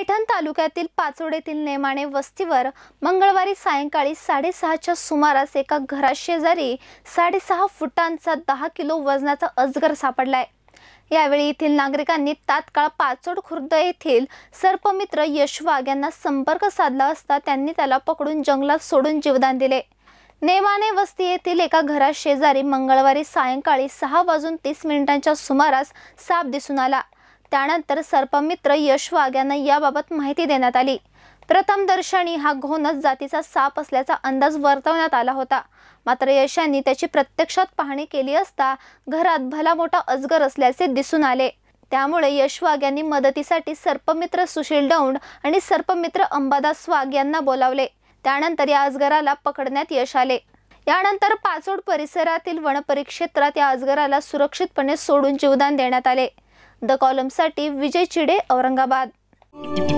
पैठण तालुक्यातील पाचोड येथील नेमाणे वस्तीवर मंगळवारी सायंकाळी साडेसहाच्या सुमारास एका घराशेजारी साडेसहा फुटांचा दहा किलो वजनाचा अजगर सापडलाय यावेळी येथील नागरिकांनी तात्काळ पाचोड खुर्द येथील सर्पमित्र यशवाग यांना संपर्क साधला असता त्यांनी त्याला पकडून जंगलात सोडून जीवदान दिले नेमाने वस्ती येथील एका घराशेजारी मंगळवारी सायंकाळी सहा वाजून तीस मिनिटांच्या सुमारास साप दिसून आला त्यानंतर सर्पमित्र यश यांना याबाबत माहिती देण्यात आली प्रथमदर्शनी हा घोनस जातीचा साप असल्याचा अंदाज वर्तवण्यात आला होता मात्र यशांनी त्याची प्रत्यक्षात पाहणी केली असता घरात भला मोठा अजगर असल्याचे दिसून आले त्यामुळे यश यांनी मदतीसाठी सर्पमित्र सुशील डौंड आणि सर्पमित्र अंबादास वाघ यांना बोलावले त्यानंतर या अजगराला पकडण्यात यश आले यानंतर पाचोड परिसरातील वनपरिक्षेत्रात या अजगराला सुरक्षितपणे सोडून जीवदान देण्यात आले द कॉलमसाठी विजय चिडे औरंगाबाद